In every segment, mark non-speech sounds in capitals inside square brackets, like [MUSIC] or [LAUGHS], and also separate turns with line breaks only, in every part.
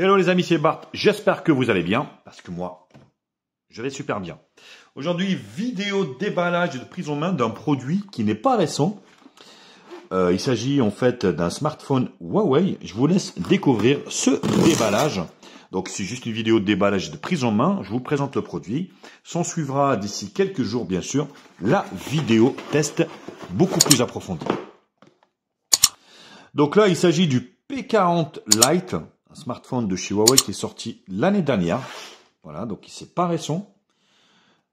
Hello les amis, c'est Bart. J'espère que vous allez bien, parce que moi, je vais super bien. Aujourd'hui, vidéo déballage de prise en main d'un produit qui n'est pas récent. Euh, il s'agit en fait d'un smartphone Huawei. Je vous laisse découvrir ce déballage. Donc c'est juste une vidéo de déballage de prise en main. Je vous présente le produit. S'en suivra d'ici quelques jours, bien sûr, la vidéo test beaucoup plus approfondie. Donc là, il s'agit du P40 Lite un smartphone de chez Huawei qui est sorti l'année dernière. Voilà, donc il s'est pas récent.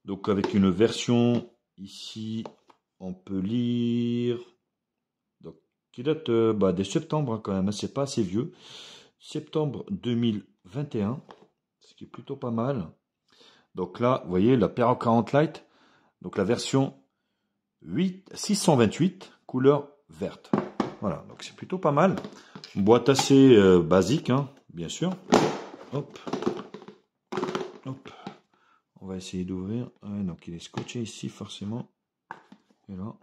Donc avec une version ici, on peut lire donc, qui date euh, bah, de septembre hein, quand même, hein, c'est pas assez vieux. Septembre 2021, ce qui est plutôt pas mal. Donc là, vous voyez la Perroca 40 Lite, donc la version 8, 628, couleur verte. Voilà, donc c'est plutôt pas mal. Boîte assez euh, basique, hein, bien sûr. Hop. Hop. On va essayer d'ouvrir. donc il est scotché ici, forcément. Et là.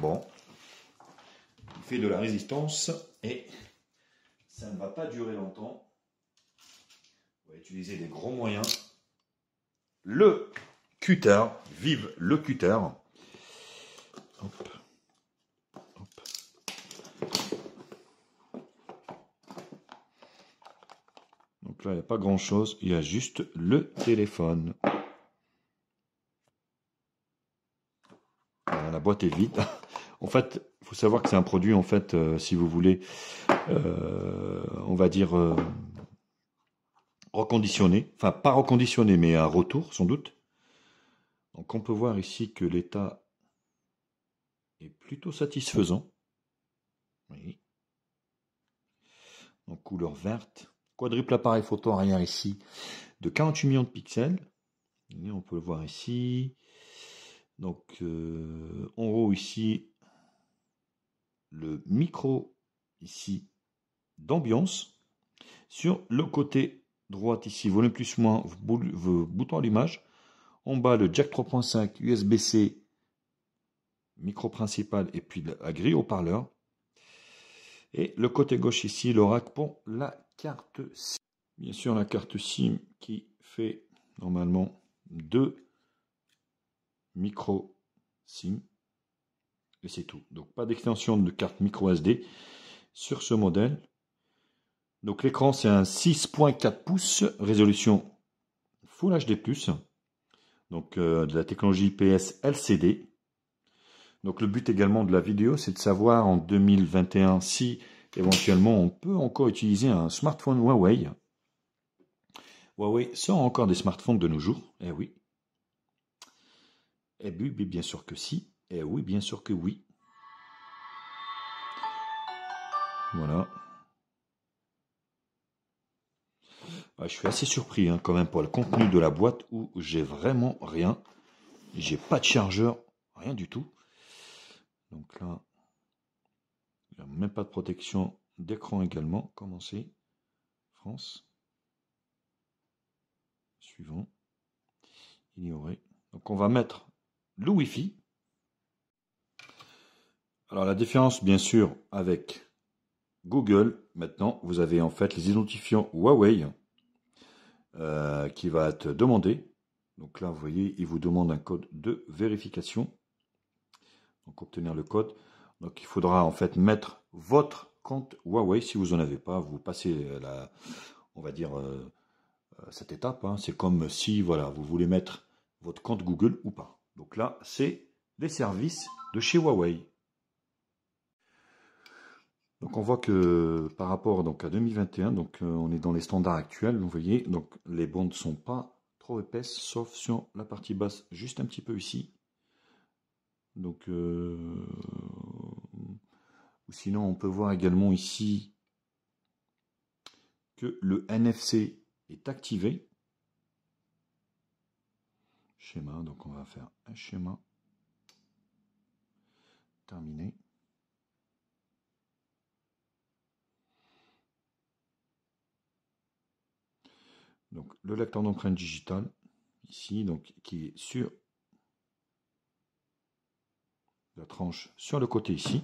Bon. Il fait de la résistance et pas durer longtemps. On va utiliser des gros moyens. Le cutter, vive le cutter. Donc là, il n'y a pas grand-chose, il y a juste le téléphone. la boîte est vide. [LAUGHS] en fait, faut savoir que c'est un produit, en fait, euh, si vous voulez, euh, on va dire, euh, reconditionné. Enfin, pas reconditionné, mais un retour, sans doute. Donc, on peut voir ici que l'état est plutôt satisfaisant. Oui. En couleur verte. Quadruple appareil photo arrière ici de 48 millions de pixels. on peut le voir ici. Donc, en haut ici, le micro ici d'ambiance. Sur le côté droit ici, volume plus moins, bouton l'image. En bas, le jack 3.5 USB-C, micro principal et puis la grille haut-parleur. Et le côté gauche ici, le rack pour la carte SIM. Bien sûr, la carte SIM qui fait normalement deux micro SIM et c'est tout. Donc pas d'extension de carte micro SD sur ce modèle. Donc l'écran c'est un 6.4 pouces, résolution Full HD+, donc euh, de la technologie IPS LCD. Donc le but également de la vidéo c'est de savoir en 2021 si éventuellement on peut encore utiliser un smartphone Huawei. Huawei sort encore des smartphones de nos jours, eh oui. Et eh bien sûr que si. Eh oui, bien sûr que oui. Voilà. Ah, je suis assez surpris hein, quand même pour le contenu de la boîte où j'ai vraiment rien. J'ai pas de chargeur, rien du tout. Donc là, même pas de protection d'écran également. Commencez. France. Suivant. Il Donc on va mettre le Wi-Fi. Alors la différence bien sûr avec Google, maintenant vous avez en fait les identifiants Huawei euh, qui va être demandé. Donc là vous voyez, il vous demande un code de vérification. Donc obtenir le code. Donc il faudra en fait mettre votre compte Huawei. Si vous n'en avez pas, vous passez la, on va dire, euh, cette étape. Hein. C'est comme si voilà, vous voulez mettre votre compte Google ou pas. Donc là, c'est les services de chez Huawei. Donc on voit que par rapport donc, à 2021, donc, euh, on est dans les standards actuels, vous voyez, donc les bandes ne sont pas trop épaisses, sauf sur la partie basse, juste un petit peu ici. Donc, euh, ou sinon on peut voir également ici que le NFC est activé. Schéma, donc on va faire un schéma. Terminé. Donc le lecteur d'empreinte digitale, ici, donc, qui est sur la tranche sur le côté ici.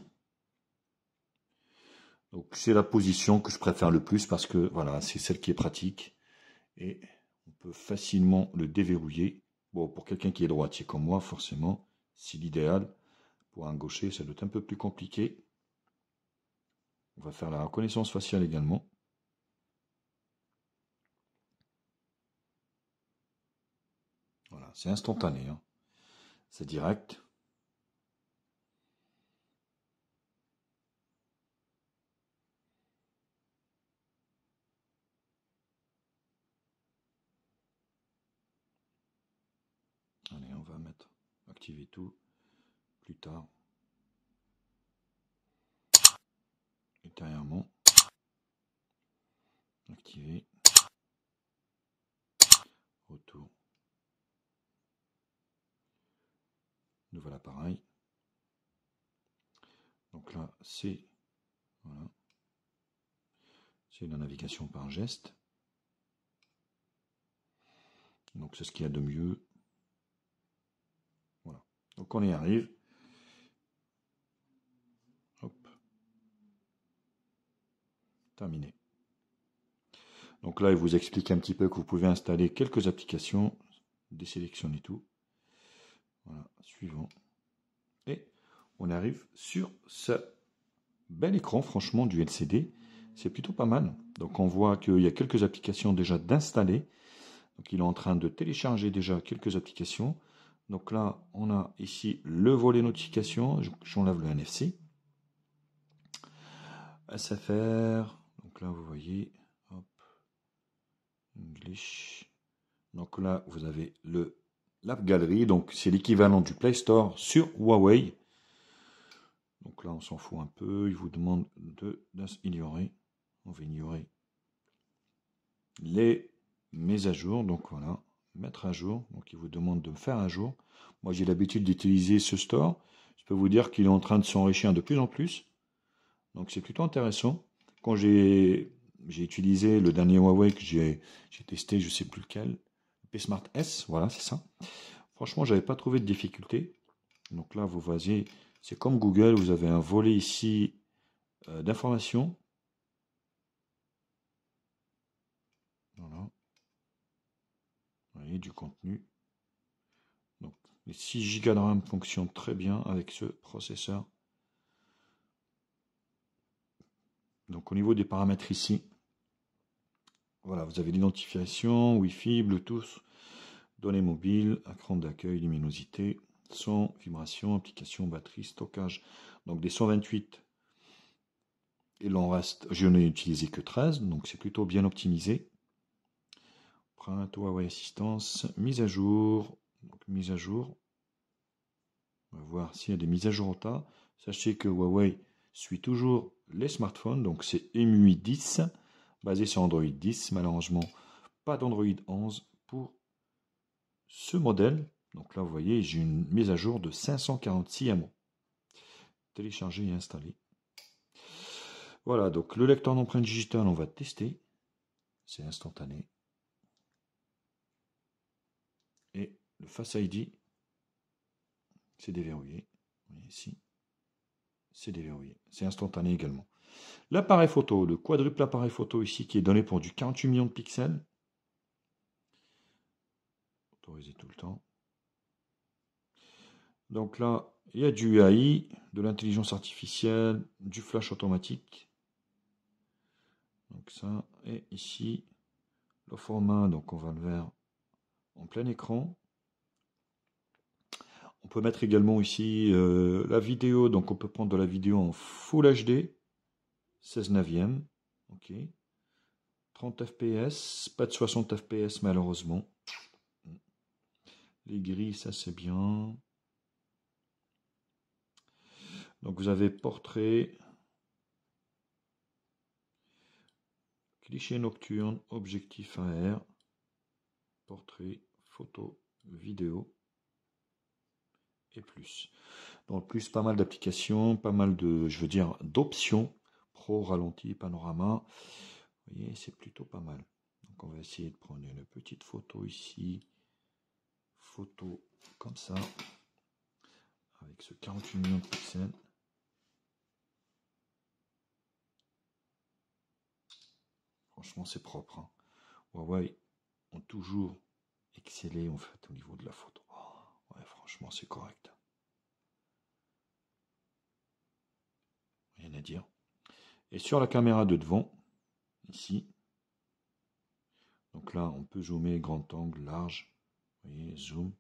Donc c'est la position que je préfère le plus parce que voilà, c'est celle qui est pratique et on peut facilement le déverrouiller. Bon, pour quelqu'un qui est droitier comme moi, forcément, c'est l'idéal. Pour un gaucher, ça doit être un peu plus compliqué. On va faire la reconnaissance faciale également. C'est instantané. Hein. C'est direct. Allez, on va mettre activer tout plus tard. Ultérieurement, activer. l'appareil. Donc là, c'est c'est la navigation par geste. Donc c'est ce qu'il y a de mieux. Voilà. Donc on y arrive. Hop. Terminé. Donc là, il vous explique un petit peu que vous pouvez installer quelques applications, désélectionner tout. Voilà, suivant. Et on arrive sur ce bel écran, franchement, du LCD. C'est plutôt pas mal. Donc on voit qu'il y a quelques applications déjà d'installer. Donc il est en train de télécharger déjà quelques applications. Donc là, on a ici le volet notification. J'enlève le NFC. SFR. Donc là, vous voyez. Donc là, vous avez le l'App galerie, donc c'est l'équivalent du Play Store sur Huawei. Donc là, on s'en fout un peu. Il vous demande de d'ignorer. On va ignorer les mises à jour. Donc voilà, mettre à jour. Donc il vous demande de me faire à jour. Moi, j'ai l'habitude d'utiliser ce store. Je peux vous dire qu'il est en train de s'enrichir de plus en plus. Donc c'est plutôt intéressant. Quand j'ai utilisé le dernier Huawei que j'ai testé, je ne sais plus lequel, smart S, voilà, c'est ça. Franchement, j'avais pas trouvé de difficulté. Donc là, vous voyez, c'est comme Google, vous avez un volet ici euh, d'informations. Voilà. Vous du contenu. Donc, les 6 Go de RAM fonctionnent très bien avec ce processeur. Donc, au niveau des paramètres ici, voilà, vous avez l'identification, Wi-Fi, Bluetooth, données mobiles, écran d'accueil, luminosité, son, vibration, application, batterie, stockage. Donc des 128 et l'on reste, je n'ai utilisé que 13, donc c'est plutôt bien optimisé. Print Huawei Assistance, mise à jour, mise à jour. On va voir s'il y a des mises à jour en tas. Sachez que Huawei suit toujours les smartphones, donc c'est MUI 10 basé sur Android 10. Malheureusement, pas d'Android 11 pour ce modèle. Donc là, vous voyez, j'ai une mise à jour de 546 MO. Téléchargé et installé. Voilà, donc le lecteur d'empreintes digitales, on va tester. C'est instantané. Et le Face ID, c'est déverrouillé. Ici, c'est déverrouillé. C'est instantané également. L'appareil photo, le quadruple appareil photo ici qui est donné pour du 48 millions de pixels. Autorisé tout le temps. Donc là, il y a du AI, de l'intelligence artificielle, du flash automatique. Donc ça, et ici, le format, donc on va le vers en plein écran. On peut mettre également ici euh, la vidéo, donc on peut prendre de la vidéo en Full HD. 16 neuvième. Ok. 30 fps, pas de 60 fps malheureusement. Les gris, ça c'est bien. Donc vous avez portrait, cliché nocturne, objectif AR, portrait, photo, vidéo et plus. Donc plus pas mal d'applications, pas mal de, je veux dire, d'options ralenti panorama. Vous voyez, c'est plutôt pas mal. Donc on va essayer de prendre une petite photo ici. Photo comme ça. Avec ce 48 millions de pixels. Franchement, c'est propre. Hein. Huawei ont toujours excellé en fait au niveau de la photo. ouais, franchement, c'est correct. Rien à dire. Et sur la caméra de devant, ici, donc là, on peut zoomer grand angle, large. Vous voyez, zoom.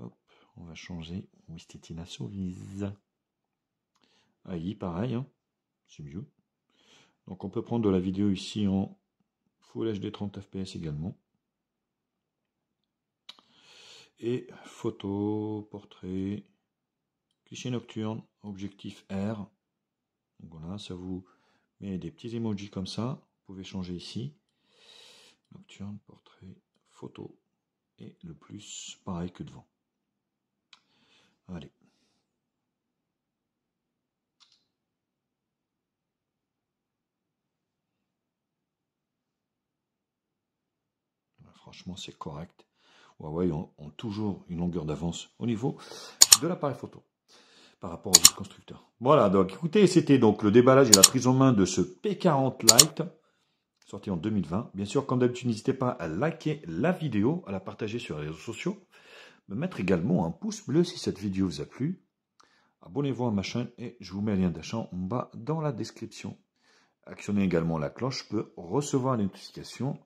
Hop, on va changer. Où était la pareil, hein c'est mieux. Donc on peut prendre de la vidéo ici en Full HD 30 fps également. Et photo, portrait, cliché nocturne, objectif R. Donc voilà, ça vous met des petits emojis comme ça. Vous pouvez changer ici. Nocturne, portrait, photo. Et le plus, pareil que devant. Allez. Franchement, c'est correct. Huawei ont, toujours une longueur d'avance au niveau de l'appareil photo par rapport aux autres constructeurs. Voilà, donc écoutez, c'était donc le déballage et la prise en main de ce P40 Lite, sorti en 2020. Bien sûr, comme d'habitude, n'hésitez pas à liker la vidéo, à la partager sur les réseaux sociaux, me mettre également un pouce bleu si cette vidéo vous a plu. Abonnez-vous à ma chaîne et je vous mets le lien d'achat en bas dans la description. Actionnez également la cloche pour recevoir les notifications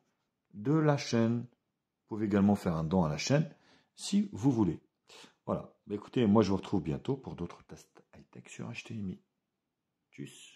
de la chaîne. Vous pouvez également faire un don à la chaîne si vous voulez. Voilà. Bah, écoutez, moi je vous retrouve bientôt pour d'autres tests high-tech sur HTMI. Tchuss